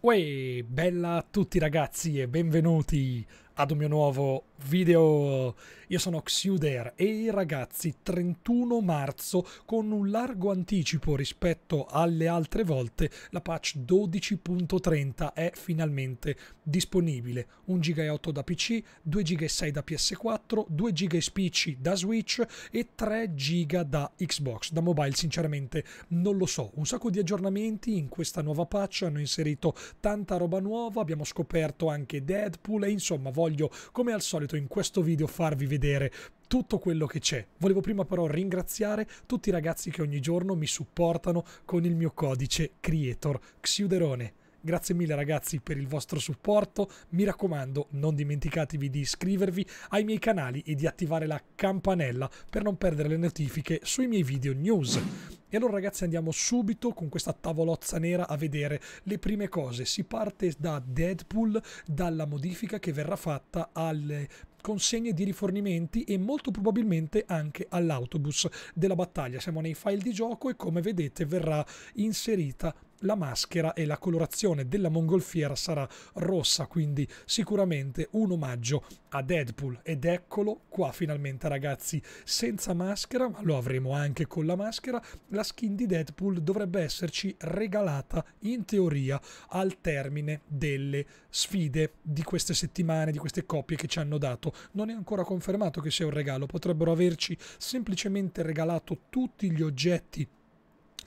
Uè, bella tutti ragazzi e benvenuti ad un mio nuovo video. Io sono Xuder e ragazzi 31 marzo con un largo anticipo rispetto alle altre volte la patch 12.30 è finalmente disponibile. 1 giga e 8 da PC, 2 giga e 6 da PS4, 2 giga e spicci da Switch e 3 giga da Xbox. Da mobile sinceramente non lo so. Un sacco di aggiornamenti in questa nuova patch hanno inserito tanta roba nuova, abbiamo abbiamo scoperto anche Deadpool e insomma voglio come al solito in questo video farvi vedere tutto quello che c'è. Volevo prima però ringraziare tutti i ragazzi che ogni giorno mi supportano con il mio codice creator Xiuderone. Grazie mille ragazzi per il vostro supporto, mi raccomando non dimenticatevi di iscrivervi ai miei canali e di attivare la campanella per non perdere le notifiche sui miei video news. E allora ragazzi andiamo subito con questa tavolozza nera a vedere le prime cose. Si parte da Deadpool, dalla modifica che verrà fatta alle consegne di rifornimenti e molto probabilmente anche all'autobus della battaglia. Siamo nei file di gioco e come vedete verrà inserita la maschera e la colorazione della mongolfiera sarà rossa, quindi sicuramente un omaggio a Deadpool. Ed eccolo qua finalmente ragazzi, senza maschera, ma lo avremo anche con la maschera, la skin di Deadpool dovrebbe esserci regalata in teoria al termine delle sfide di queste settimane, di queste coppie che ci hanno dato. Non è ancora confermato che sia un regalo, potrebbero averci semplicemente regalato tutti gli oggetti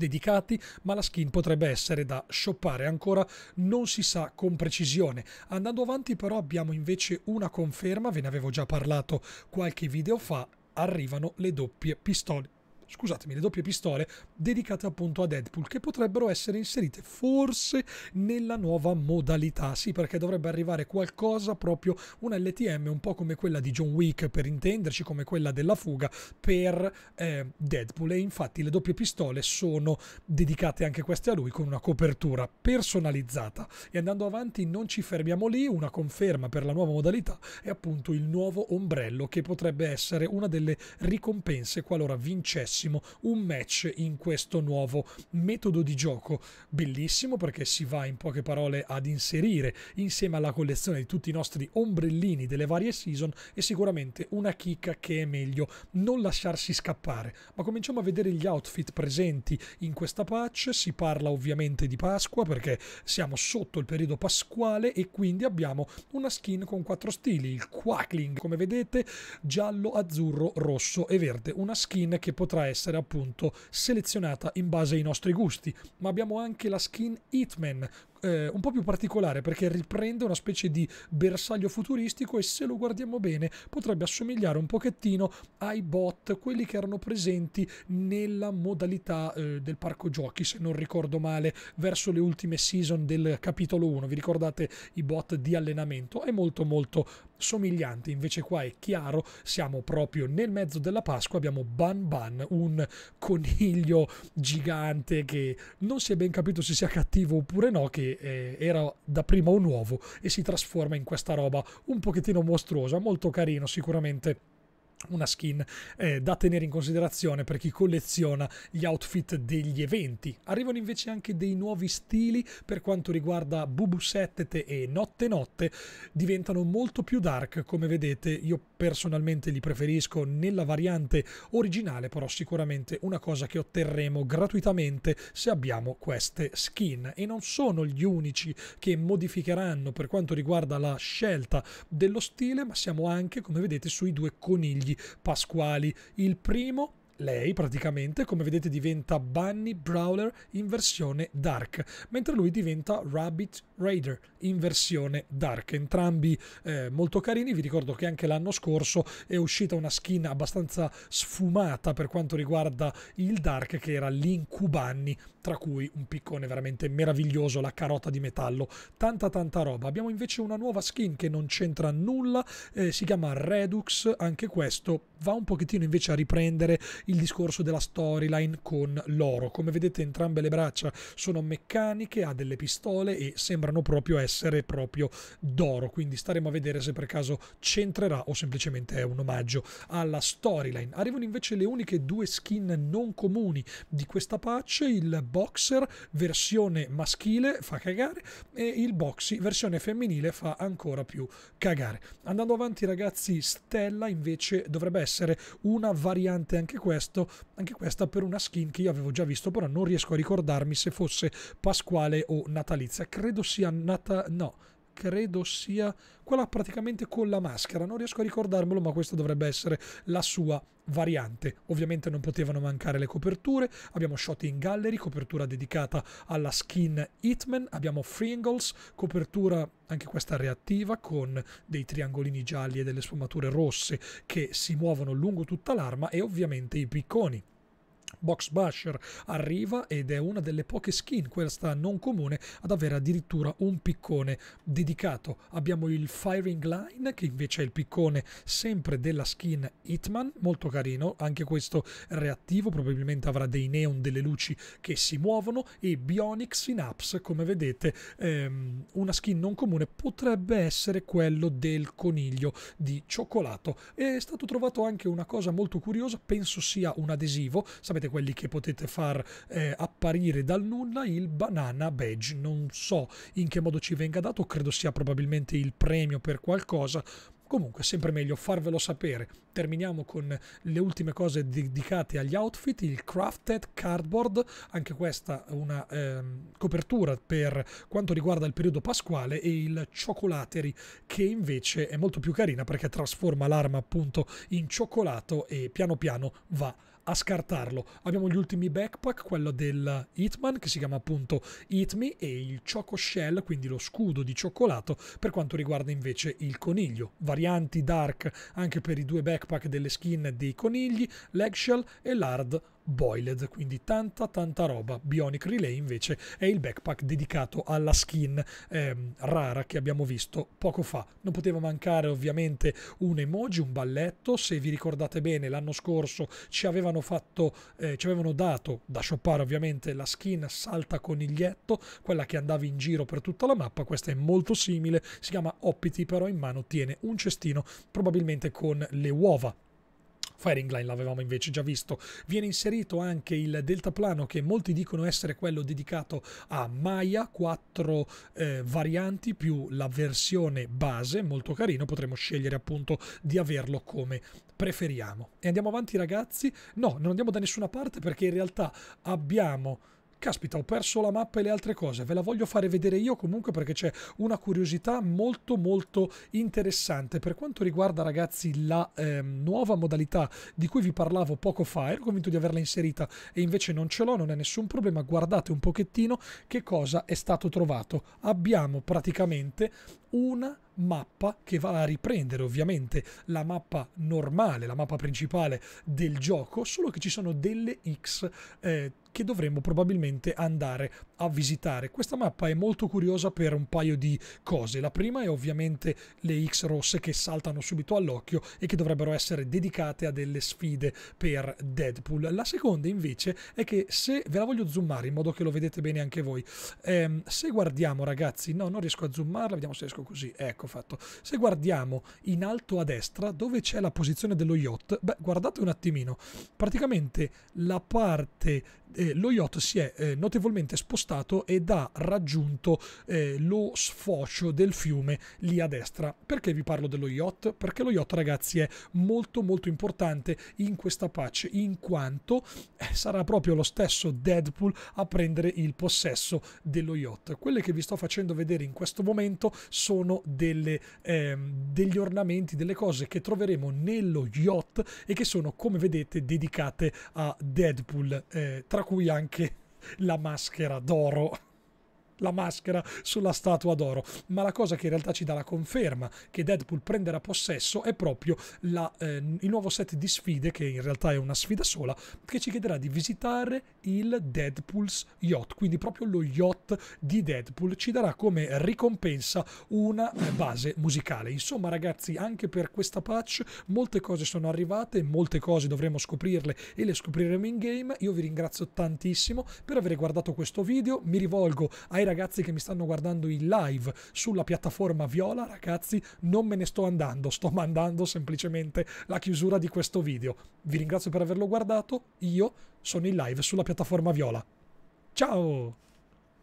dedicati, ma la skin potrebbe essere da shoppare ancora, non si sa con precisione. Andando avanti però abbiamo invece una conferma, ve ne avevo già parlato qualche video fa, arrivano le doppie pistole scusatemi, le doppie pistole dedicate appunto a Deadpool che potrebbero essere inserite forse nella nuova modalità. Sì, perché dovrebbe arrivare qualcosa proprio un LTM un po' come quella di John Wick per intenderci, come quella della fuga per eh, Deadpool e infatti le doppie pistole sono dedicate anche queste a lui con una copertura personalizzata. E andando avanti non ci fermiamo lì, una conferma per la nuova modalità è appunto il nuovo ombrello che potrebbe essere una delle ricompense qualora vincesse massimo un match in questo nuovo metodo di gioco. Bellissimo perché si va in poche parole ad inserire insieme alla collezione di tutti i nostri ombrellini delle varie season e sicuramente una chicca che è meglio non lasciarsi scappare. Ma cominciamo a vedere gli outfit presenti in questa patch, si parla ovviamente di Pasqua perché siamo sotto il periodo pasquale e quindi abbiamo una skin con quattro stili, il Quackling come vedete, giallo, azzurro, rosso e verde, una skin che potrà essere appunto selezionata in base ai nostri gusti, ma abbiamo anche la skin Hitman, eh, un po' più particolare perché riprende una specie di bersaglio futuristico e se lo guardiamo bene potrebbe assomigliare un pochettino ai bot, quelli che erano presenti nella modalità eh, del parco giochi, se non ricordo male, verso le ultime season del capitolo 1. Vi ricordate i bot di allenamento? È molto molto somigliante, invece qua è chiaro, siamo proprio nel mezzo della Pasqua, abbiamo Ban Ban, un coniglio gigante che non si è ben capito se sia cattivo oppure no, che eh, era da prima un uovo e si trasforma in questa roba un pochettino mostruosa, molto carino sicuramente una skin eh, da tenere in considerazione per chi colleziona gli outfit degli eventi. Arrivano invece anche dei nuovi stili per quanto riguarda Bubu Settete e Notte Notte, diventano molto più dark come vedete, io personalmente li preferisco nella variante originale, però sicuramente una cosa che otterremo gratuitamente se abbiamo queste skin e non sono gli unici che modificheranno per quanto riguarda la scelta dello stile, ma siamo anche come vedete sui due conigli episodi pasquali. Il primo lei praticamente, come vedete, diventa Bunny Brawler in versione Dark, mentre lui diventa Rabbit Raider in versione Dark. Entrambi eh, molto carini, vi ricordo che anche l'anno scorso è uscita una skin abbastanza sfumata per quanto riguarda il Dark, che era l'Incubanni, tra cui un piccone veramente meraviglioso, la carota di metallo, tanta tanta roba. Abbiamo invece una nuova skin che non c'entra nulla, eh, si chiama Redux, anche questo va un pochettino invece a riprendere il discorso della storyline con l'oro. Come vedete entrambe le braccia sono meccaniche, ha delle pistole e sembrano proprio essere proprio d'oro, quindi staremo a vedere se per caso c'entrerà o semplicemente è un omaggio alla storyline. Arrivano invece le uniche due skin non comuni di questa patch, il boxer versione maschile fa cagare e il boxy versione femminile fa ancora più cagare. Andando avanti ragazzi, Stella invece dovrebbe essere una variante anche questa questo, anche questa per una skin che io avevo già visto, però non riesco a ricordarmi se fosse pasquale o natalizia. Credo sia nata... no, credo sia quella praticamente con la maschera, non riesco a ricordarmelo, ma questa dovrebbe essere la sua variante. Ovviamente non potevano mancare le coperture, abbiamo Shot in Gallery, copertura dedicata alla skin Hitman, abbiamo Fringles, copertura anche questa reattiva con dei triangolini gialli e delle sfumature rosse che si muovono lungo tutta l'arma e ovviamente i picconi. Box Basher arriva ed è una delle poche skin, questa non comune, ad avere addirittura un piccone dedicato. Abbiamo il Firing Line, che invece è il piccone sempre della skin Hitman, molto carino, anche questo reattivo, probabilmente avrà dei neon, delle luci che si muovono, e Bionic Synapse, come vedete, ehm, una skin non comune, potrebbe essere quello del coniglio di cioccolato. È stato trovato anche una cosa molto curiosa, penso sia un adesivo, sapete quelli che potete far eh, apparire dal nulla, il banana badge. Non so in che modo ci venga dato, credo sia probabilmente il premio per qualcosa, Comunque, sempre meglio farvelo sapere. Terminiamo con le ultime cose dedicate agli outfit, il crafted cardboard, anche questa una eh, copertura per quanto riguarda il periodo pasquale, e il cioccolateri, che invece è molto più carina perché trasforma l'arma appunto in cioccolato e piano piano va a a scartarlo. Abbiamo gli ultimi backpack, quello del Hitman che si chiama appunto Hit Me e il Choco Shell, quindi lo scudo di cioccolato per quanto riguarda invece il coniglio. Varianti dark anche per i due backpack delle skin dei conigli, l'eggshell e l'hard Boiled, quindi tanta tanta roba. Bionic Relay invece è il backpack dedicato alla skin ehm, rara che abbiamo visto poco fa. Non poteva mancare ovviamente un emoji, un balletto, se vi ricordate bene l'anno scorso ci avevano fatto, eh, ci avevano dato da shoppare ovviamente la skin salta coniglietto, quella che andava in giro per tutta la mappa, questa è molto simile, si chiama Oppity però in mano tiene un cestino probabilmente con le uova Firing Line l'avevamo invece già visto. Viene inserito anche il deltaplano che molti dicono essere quello dedicato a Maya, quattro eh, varianti più la versione base, molto carino, potremmo scegliere appunto di averlo come preferiamo. E andiamo avanti ragazzi? No, non andiamo da nessuna parte perché in realtà abbiamo caspita ho perso la mappa e le altre cose, ve la voglio fare vedere io comunque perché c'è una curiosità molto molto interessante per quanto riguarda ragazzi la eh, nuova modalità di cui vi parlavo poco fa, ero convinto di averla inserita e invece non ce l'ho, non è nessun problema, guardate un pochettino che cosa è stato trovato, abbiamo praticamente una mappa che va a riprendere ovviamente la mappa normale, la mappa principale del gioco, solo che ci sono delle X eh, che dovremmo probabilmente andare a visitare. Questa mappa è molto curiosa per un paio di cose. La prima è ovviamente le X rosse che saltano subito all'occhio e che dovrebbero essere dedicate a delle sfide per Deadpool. La seconda invece è che se ve la voglio zoomare in modo che lo vedete bene anche voi, ehm, se guardiamo ragazzi, no non riesco a zoomarla, vediamo se riesco così, ecco fatto. Se guardiamo in alto a destra dove c'è la posizione dello yacht, beh guardate un attimino, praticamente la parte, eh, lo yacht si è eh, notevolmente spostato stato ed ha raggiunto eh, lo sfocio del fiume lì a destra. Perché vi parlo dello yacht? Perché lo yacht, ragazzi, è molto molto importante in questa patch, in quanto eh, sarà proprio lo stesso Deadpool a prendere il possesso dello yacht. Quelle che vi sto facendo vedere in questo momento sono delle, eh, degli ornamenti, delle cose che troveremo nello yacht e che sono, come vedete, dedicate a Deadpool, eh, tra cui anche la maschera d'oro la maschera sulla statua d'oro. Ma la cosa che in realtà ci dà la conferma che Deadpool prenderà possesso è proprio la, eh, il nuovo set di sfide, che in realtà è una sfida sola, che ci chiederà di visitare il Deadpool's Yacht, quindi proprio lo yacht di Deadpool ci darà come ricompensa una eh, base musicale. Insomma ragazzi, anche per questa patch molte cose sono arrivate, molte cose dovremo scoprirle e le scopriremo in game. Io vi ringrazio tantissimo per aver guardato questo video, mi rivolgo ai ragazzi ragazzi che mi stanno guardando in live sulla piattaforma Viola, ragazzi, non me ne sto andando, sto mandando semplicemente la chiusura di questo video. Vi ringrazio per averlo guardato, io sono in live sulla piattaforma Viola. Ciao!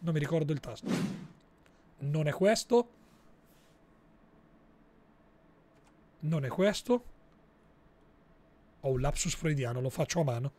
Non mi ricordo il tasto. Non è questo. Non è questo. Ho un lapsus freudiano, lo faccio a mano.